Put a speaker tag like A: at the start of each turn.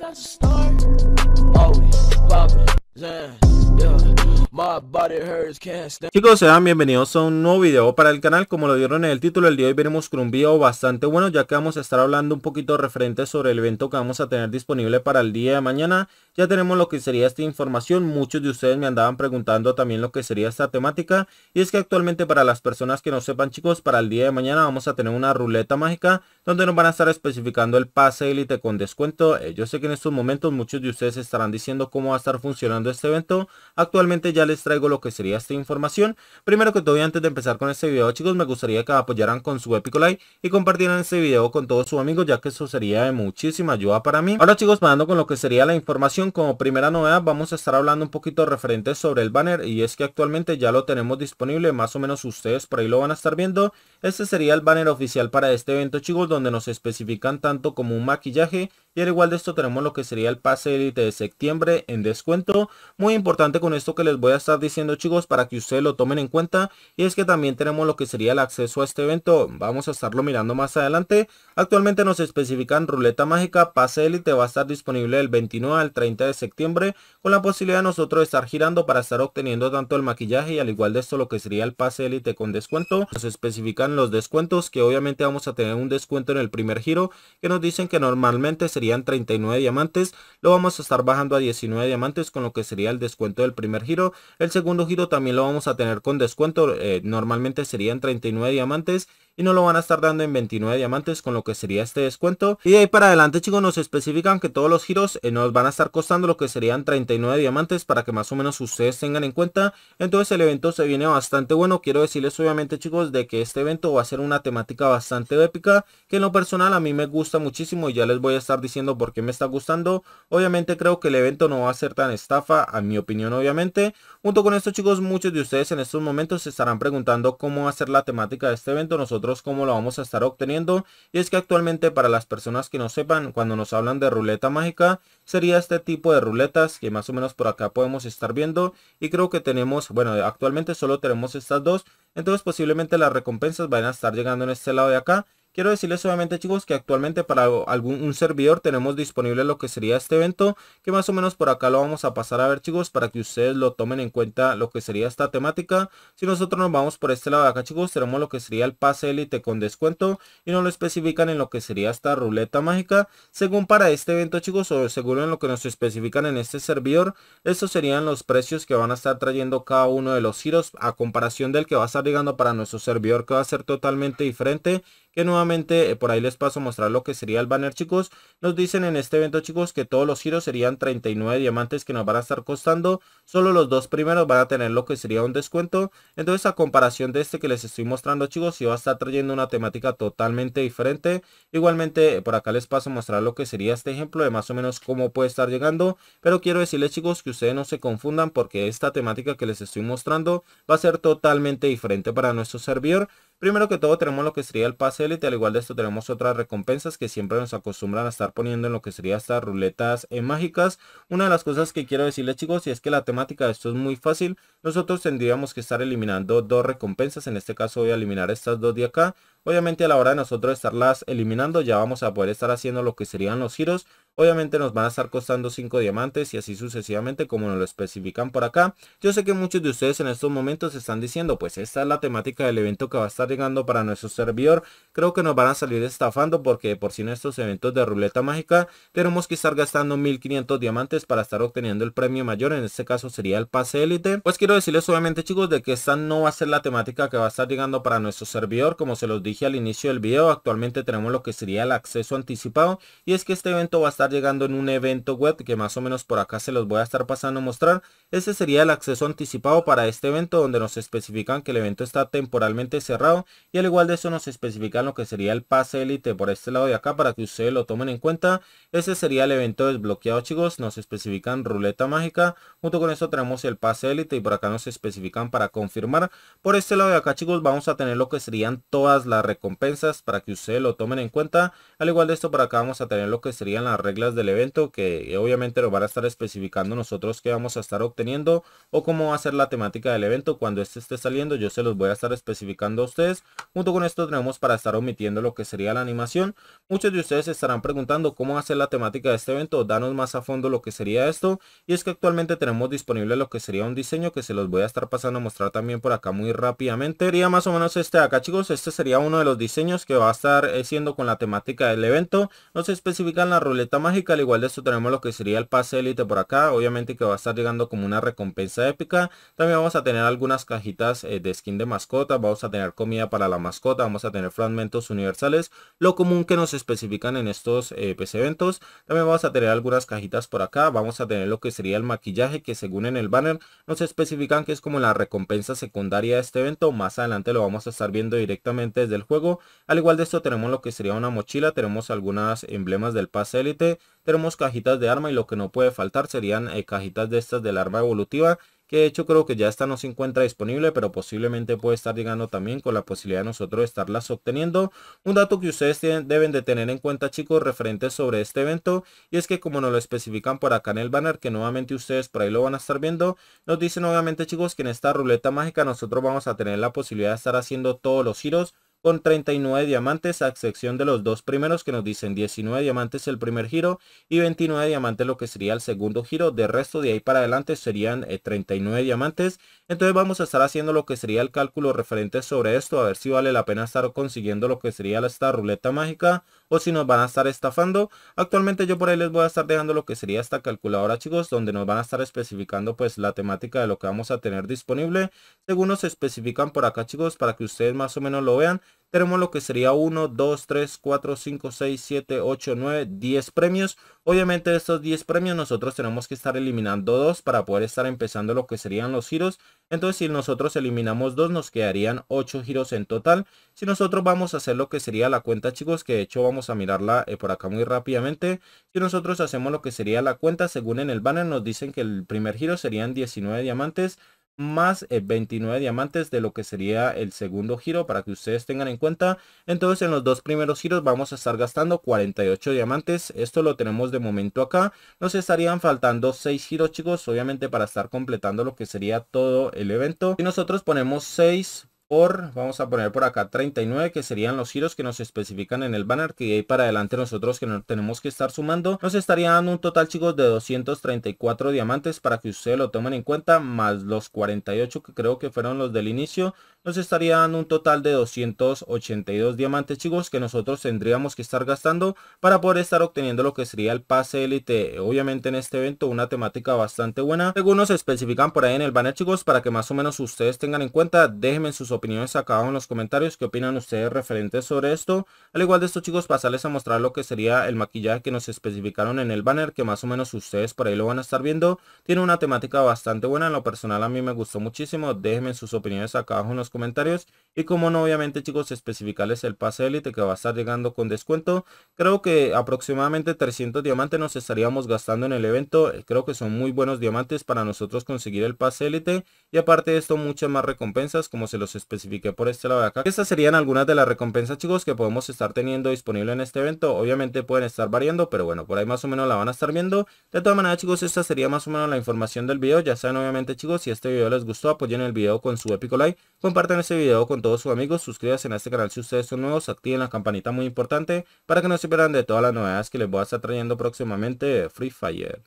A: that's a start. Always poppin', yeah, yeah. Chicos, sean bienvenidos a un nuevo video para el canal. Como lo vieron en el título, el día de hoy venimos con un video bastante bueno, ya que vamos a estar hablando un poquito referente sobre el evento que vamos a tener disponible para el día de mañana. Ya tenemos lo que sería esta información. Muchos de ustedes me andaban preguntando también lo que sería esta temática. Y es que actualmente para las personas que no sepan, chicos, para el día de mañana vamos a tener una ruleta mágica donde nos van a estar especificando el pase élite con descuento. Eh, yo sé que en estos momentos muchos de ustedes estarán diciendo cómo va a estar funcionando este evento. Actualmente ya les traigo lo que sería esta información. Primero que todo antes de empezar con este video chicos, me gustaría que apoyaran con su épico like y compartieran este video con todos sus amigos ya que eso sería de muchísima ayuda para mí. Ahora chicos, pasando con lo que sería la información, como primera novedad vamos a estar hablando un poquito referente sobre el banner y es que actualmente ya lo tenemos disponible, más o menos ustedes por ahí lo van a estar viendo. Este sería el banner oficial para este evento chicos donde nos especifican tanto como un maquillaje y al igual de esto tenemos lo que sería el pase élite de septiembre en descuento. Muy importante con esto que les voy a estar diciendo chicos para que ustedes lo tomen en cuenta. Y es que también tenemos lo que sería el acceso a este evento. Vamos a estarlo mirando más adelante. Actualmente nos especifican ruleta mágica. Pase élite va a estar disponible del 29 al 30 de septiembre. Con la posibilidad de nosotros estar girando para estar obteniendo tanto el maquillaje y al igual de esto lo que sería el pase élite con descuento. Nos especifican los descuentos que obviamente vamos a tener un descuento en el primer giro. Que nos dicen que normalmente sería serían 39 diamantes, lo vamos a estar bajando a 19 diamantes con lo que sería el descuento del primer giro. El segundo giro también lo vamos a tener con descuento, eh, normalmente serían 39 diamantes y no lo van a estar dando en 29 diamantes con lo que sería este descuento. Y de ahí para adelante chicos nos especifican que todos los giros eh, nos van a estar costando lo que serían 39 diamantes para que más o menos ustedes tengan en cuenta. Entonces el evento se viene bastante bueno. Quiero decirles obviamente chicos de que este evento va a ser una temática bastante épica que en lo personal a mí me gusta muchísimo y ya les voy a estar diciendo por qué me está gustando. Obviamente creo que el evento no va a ser tan estafa a mi opinión obviamente. Junto con esto chicos muchos de ustedes en estos momentos se estarán preguntando cómo va a ser la temática de este evento. Nosotros como cómo lo vamos a estar obteniendo y es que actualmente para las personas que no sepan cuando nos hablan de ruleta mágica sería este tipo de ruletas que más o menos por acá podemos estar viendo y creo que tenemos bueno actualmente solo tenemos estas dos entonces posiblemente las recompensas van a estar llegando en este lado de acá Quiero decirles solamente chicos que actualmente para algún un servidor tenemos disponible lo que sería este evento que más o menos por acá lo vamos a pasar a ver chicos para que ustedes lo tomen en cuenta lo que sería esta temática. Si nosotros nos vamos por este lado de acá chicos tenemos lo que sería el pase élite con descuento y nos lo especifican en lo que sería esta ruleta mágica. Según para este evento chicos o según en lo que nos especifican en este servidor estos serían los precios que van a estar trayendo cada uno de los giros a comparación del que va a estar llegando para nuestro servidor que va a ser totalmente diferente que nuevamente eh, por ahí les paso a mostrar lo que sería el banner chicos. Nos dicen en este evento chicos que todos los giros serían 39 diamantes que nos van a estar costando. Solo los dos primeros van a tener lo que sería un descuento. Entonces a comparación de este que les estoy mostrando chicos, si va a estar trayendo una temática totalmente diferente. Igualmente por acá les paso a mostrar lo que sería este ejemplo de más o menos cómo puede estar llegando. Pero quiero decirles chicos que ustedes no se confundan porque esta temática que les estoy mostrando va a ser totalmente diferente para nuestro servidor Primero que todo tenemos lo que sería el pase élite, al igual de esto tenemos otras recompensas que siempre nos acostumbran a estar poniendo en lo que sería estas ruletas eh, mágicas. Una de las cosas que quiero decirles chicos y es que la temática de esto es muy fácil, nosotros tendríamos que estar eliminando dos recompensas, en este caso voy a eliminar estas dos de acá. Obviamente a la hora de nosotros estarlas eliminando ya vamos a poder estar haciendo lo que serían los giros Obviamente nos van a estar costando 5 diamantes y así sucesivamente como nos lo especifican por acá. Yo sé que muchos de ustedes en estos momentos están diciendo pues esta es la temática del evento que va a estar llegando para nuestro servidor. Creo que nos van a salir estafando porque por si en estos eventos de ruleta mágica tenemos que estar gastando 1500 diamantes para estar obteniendo el premio mayor. En este caso sería el pase élite. Pues quiero decirles obviamente chicos de que esta no va a ser la temática que va a estar llegando para nuestro servidor. Como se los dije al inicio del video actualmente tenemos lo que sería el acceso anticipado y es que este evento va a estar llegando en un evento web que más o menos por acá se los voy a estar pasando a mostrar. ese sería el acceso anticipado para este evento donde nos especifican que el evento está temporalmente cerrado y al igual de eso nos especifican lo que sería el pase élite por este lado de acá para que ustedes lo tomen en cuenta. ese sería el evento desbloqueado chicos, nos especifican ruleta mágica. Junto con eso tenemos el pase élite y por acá nos especifican para confirmar. Por este lado de acá chicos vamos a tener lo que serían todas las recompensas para que ustedes lo tomen en cuenta. Al igual de esto por acá vamos a tener lo que serían las recompensas reglas del evento que eh, obviamente lo van a estar especificando nosotros que vamos a estar obteniendo o cómo va a ser la temática del evento cuando este esté saliendo yo se los voy a estar especificando a ustedes junto con esto tenemos para estar omitiendo lo que sería la animación muchos de ustedes estarán preguntando cómo va a ser la temática de este evento danos más a fondo lo que sería esto y es que actualmente tenemos disponible lo que sería un diseño que se los voy a estar pasando a mostrar también por acá muy rápidamente sería más o menos este acá chicos este sería uno de los diseños que va a estar eh, siendo con la temática del evento nos especifican la ruleta mágica, al igual de esto tenemos lo que sería el pase élite por acá, obviamente que va a estar llegando como una recompensa épica, también vamos a tener algunas cajitas eh, de skin de mascota, vamos a tener comida para la mascota, vamos a tener fragmentos universales, lo común que nos especifican en estos eh, PC pues, eventos, también vamos a tener algunas cajitas por acá, vamos a tener lo que sería el maquillaje que según en el banner nos especifican que es como la recompensa secundaria de este evento, más adelante lo vamos a estar viendo directamente desde el juego, al igual de esto tenemos lo que sería una mochila, tenemos algunas emblemas del pase élite, tenemos cajitas de arma y lo que no puede faltar serían eh, cajitas de estas del arma evolutiva que de hecho creo que ya esta no se encuentra disponible, pero posiblemente puede estar llegando también con la posibilidad de nosotros estarlas obteniendo. Un dato que ustedes deben de tener en cuenta chicos referentes sobre este evento y es que como nos lo especifican por acá en el banner que nuevamente ustedes por ahí lo van a estar viendo, nos dicen nuevamente chicos que en esta ruleta mágica nosotros vamos a tener la posibilidad de estar haciendo todos los giros con 39 diamantes a excepción de los dos primeros que nos dicen 19 diamantes el primer giro y 29 diamantes lo que sería el segundo giro. De resto de ahí para adelante serían 39 eh, diamantes. Entonces vamos a estar haciendo lo que sería el cálculo referente sobre esto a ver si vale la pena estar consiguiendo lo que sería esta ruleta mágica o si nos van a estar estafando. Actualmente yo por ahí les voy a estar dejando lo que sería esta calculadora chicos donde nos van a estar especificando pues la temática de lo que vamos a tener disponible. Según nos especifican por acá chicos para que ustedes más o menos lo vean tenemos lo que sería 1, 2, 3, 4, 5, 6, 7, 8, 9, 10 premios. Obviamente de estos 10 premios nosotros tenemos que estar eliminando 2 para poder estar empezando lo que serían los giros. Entonces si nosotros eliminamos 2 nos quedarían 8 giros en total. Si nosotros vamos a hacer lo que sería la cuenta chicos, que de hecho vamos a mirarla eh, por acá muy rápidamente. Si nosotros hacemos lo que sería la cuenta, según en el banner nos dicen que el primer giro serían 19 diamantes más 29 eh, diamantes de lo que sería el segundo giro para que ustedes tengan en cuenta entonces en los dos primeros giros vamos a estar gastando 48 diamantes esto lo tenemos de momento acá nos estarían faltando 6 giros chicos obviamente para estar completando lo que sería todo el evento y nosotros ponemos 6 por, vamos a poner por acá 39, que serían los giros que nos especifican en el banner, que de ahí para adelante nosotros que no tenemos que estar sumando, nos estarían dando un total chicos de 234 diamantes para que ustedes lo tomen en cuenta, más los 48 que creo que fueron los del inicio, nos estarían dando un total de 282 diamantes chicos que nosotros tendríamos que estar gastando para poder estar obteniendo lo que sería el pase élite, obviamente en este evento una temática bastante buena, según nos especifican por ahí en el banner chicos, para que más o menos ustedes tengan en cuenta, déjenme sus opiniones acá abajo en los comentarios qué opinan ustedes referentes sobre esto. Al igual de estos chicos pasarles a mostrar lo que sería el maquillaje que nos especificaron en el banner que más o menos ustedes por ahí lo van a estar viendo. Tiene una temática bastante buena, en lo personal a mí me gustó muchísimo. Déjenme sus opiniones acá abajo en los comentarios. Y como no obviamente chicos especificarles el pase élite que va a estar llegando con descuento. Creo que aproximadamente 300 diamantes nos estaríamos gastando en el evento. Creo que son muy buenos diamantes para nosotros conseguir el pase élite. Y aparte de esto muchas más recompensas como se los Especifique por este lado de acá. Estas serían algunas de las recompensas chicos que podemos estar teniendo disponible en este evento. Obviamente pueden estar variando, pero bueno, por ahí más o menos la van a estar viendo. De todas maneras chicos, esta sería más o menos la información del video. Ya saben obviamente chicos, si este video les gustó, apoyen el video con su épico like. Compartan este video con todos sus amigos. Suscríbanse a este canal si ustedes son nuevos. Activen la campanita muy importante para que no se pierdan de todas las novedades que les voy a estar trayendo próximamente Free Fire.